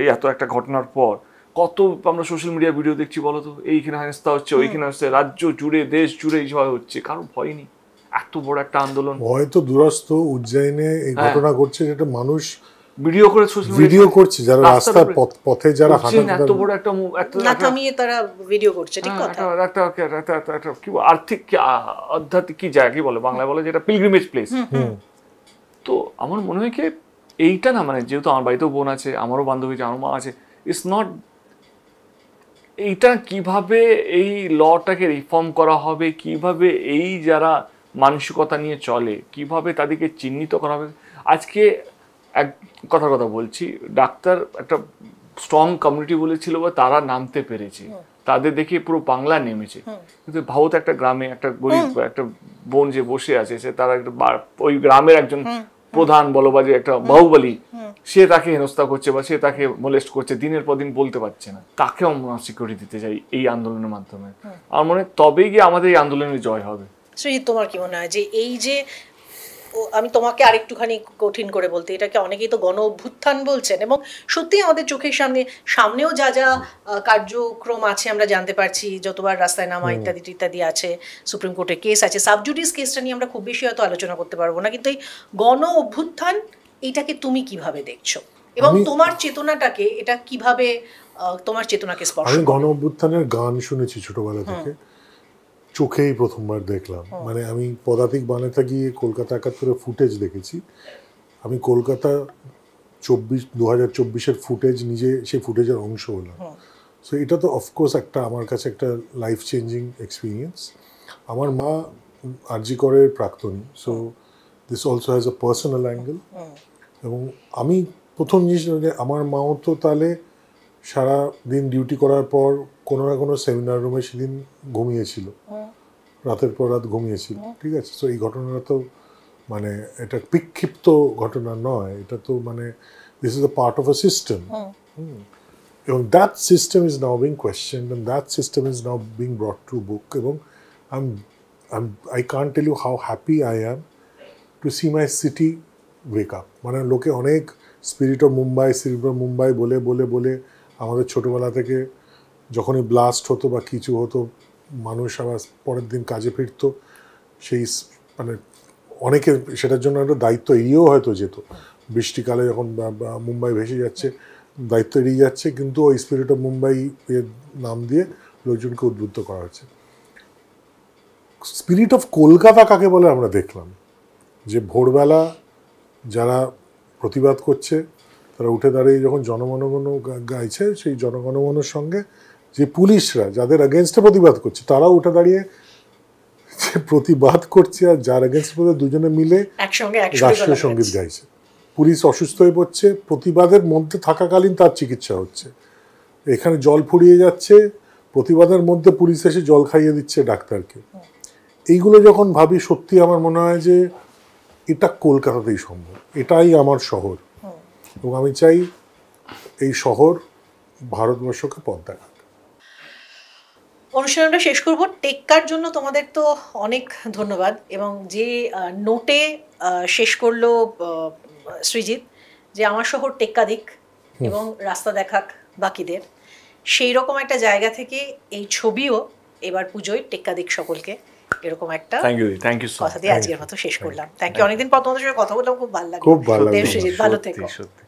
এই এত একটা ঘটনার পর কত আমরা সোশ্যাল মিডিয়া ভিডিও দেখছি বলো তো এইখানে হেনস্থা হচ্ছে ওইখানে হচ্ছে রাজ্য জুড়ে দেশ জুড়ে এই সবাই হচ্ছে কারো ভয় নেই এত বড় একটা আন্দোলন ভয় তো দুরাস্ত উজ্জয়িনে এই হ্যাঁ। ঘটনা ঘটছে যেটা মানুষ ভিডিও ভিডিও যারা রাস্তার পথে যারা এত বড় একটা একটা না থামিয়ে তারা ভিডিও করছে ঠিক হ্যাঁ, কথা একটা একটা একটা কি আর্থিক আধ্যাত্মিক কি জায়গা কি বলে বাংলায় বলে যেটা পিলগ্রিমেজ প্লেস তো আমার মনে হয় কি এইটা না মানে যেহেতু আমার বাড়িতেও বোন আছে আমারও বান্ধবী আছে আমার মা আছে ইটস নট এইটা কিভাবে এই লটাকে রিফর্ম করা হবে কিভাবে এই যারা মানসিকতা নিয়ে চলে কিভাবে তাদেরকে চিহ্নিত করা হবে আজকে এক কথা কথা বলছি ডাক্তার একটা স্ট্রং কমিউনিটি বলেছিল বা তারা নামতে পেরেছে তাদের দেখে পুরো বাংলা নেমেছে কিন্তু ভারত একটা গ্রামে একটা গরিব একটা বোন যে বসে আছে সে তারা একটা ওই গ্রামের একজন প্রধান বলো বা যে একটা বাহুবলী সে তাকে হেনস্থা করছে বা সে তাকে মোলেস্ট করছে দিনের পর দিন বলতে পারছে না তাকে আমরা সিকিউরিটি দিতে চাই এই আন্দোলনের মাধ্যমে আমার মনে তবেই গিয়ে আমাদের এই আন্দোলনের জয় হবে সেই তোমার কি মনে হয় যে এই যে আমি তোমাকে আরেকটুখানি কঠিন করে বলতে এটাকে অনেকেই তো গণ অভ্যুত্থান বলছেন এবং সত্যি আমাদের চোখের সামনে সামনেও যা যা কার্যক্রম আছে আমরা জানতে পারছি যতবার রাস্তায় নামা ইত্যাদি ইত্যাদি আছে সুপ্রিম কোর্টের কেস আছে সাবজুডিস কেসটা নিয়ে আমরা খুব বেশি হয়তো আলোচনা করতে পারবো না কিন্তু এই গণ অভ্যুত্থান এটাকে তুমি কিভাবে দেখছো এবং তোমার চেতনাটাকে এটা কিভাবে তোমার চেতনাকে স্পর্শ আমি গণ অভ্যুত্থানের গান শুনেছি ছোটবেলা থেকে চোখেই প্রথমবার দেখলাম মানে আমি পদাতিক বানাতে গিয়ে কলকাতা একাত্তরের ফুটেজ দেখেছি আমি কলকাতা চব্বিশ দু হাজার চব্বিশের ফুটেজ নিজে সেই ফুটেজের অংশ হলাম সো এটা তো অফকোর্স একটা আমার কাছে একটা লাইফ চেঞ্জিং এক্সপিরিয়েন্স আমার মা আরজি করের প্রাক্তনী so this also has a personal angle এবং আমি প্রথম জিনিস আমার মাও তো তাহলে সারা দিন ডিউটি করার পর কোনো না কোনো সেমিনার রুমে সেদিন ঘুমিয়েছিল রাতের পর রাত ঘুমিয়েছিল ঠিক আছে তো এই ঘটনাটা তো মানে এটা বিক্ষিপ্ত ঘটনা নয় এটা তো মানে this is the part of a system এবং that system is now being question and that system is now being brought to book এবং I am I can tell you how happy I am to see my city wake up মানে লোকে অনেক spirit of Mumbai spirit of Mumbai বলে বলে বলে আমাদের ছোটোবেলা থেকে যখনই ব্লাস্ট হতো বা কিছু হতো মানুষ আবার পরের দিন কাজে ফিরতো সেই মানে অনেকের সেটার জন্য একটা দায়িত্ব এড়িয়েও হয়তো যেত বৃষ্টিকালে যখন মুম্বাই ভেসে যাচ্ছে দায়িত্ব এড়িয়ে যাচ্ছে কিন্তু ওই স্পিরিট অফ মুম্বাই এর নাম দিয়ে লোকজনকে উদ্বুদ্ধ করা হচ্ছে স্পিরিট অফ কলকাতা কাকে বলে আমরা দেখলাম যে ভোরবেলা যারা প্রতিবাদ করছে তারা উঠে দাঁড়িয়ে যখন জনগণমন গাইছে সেই জনগণমনের সঙ্গে যে পুলিশরা যাদের আগেনস্টে প্রতিবাদ করছে তারাও উঠে দাঁড়িয়ে যে প্রতিবাদ করছে আর যার এগেনস্ট প্রতিবাদ দুজনে মিলে রাষ্ট্রীয় সঙ্গীত গাইছে পুলিশ অসুস্থ হয়ে পড়ছে প্রতিবাদের মধ্যে থাকাকালীন তার চিকিৎসা হচ্ছে এখানে জল ফুরিয়ে যাচ্ছে প্রতিবাদের মধ্যে পুলিশ এসে জল খাইয়ে দিচ্ছে ডাক্তারকে এইগুলো যখন ভাবি সত্যি আমার মনে হয় যে এটা কলকাতাতেই সম্ভব এটাই আমার শহর এবং আমি চাই এই শহর ভারতবর্ষকে পদ দেখা অনুষ্ঠানটা শেষ করব টেক্কার জন্য তোমাদের তো অনেক ধন্যবাদ এবং যে নোটে শেষ করলো সৃজিত যে আমার শহর টেক্কাদিক এবং রাস্তা দেখাক বাকিদের সেই রকম একটা জায়গা থেকে এই ছবিও এবার পুজোয় টেক্কাদিক সকলকে এরকম একটা ইউ কথা দিয়ে আজকের মতো শেষ করলাম থ্যাংক ইউ অনেকদিন পর তোমাদের সঙ্গে কথা বললাম খুব ভালো লাগলো খুব ভালো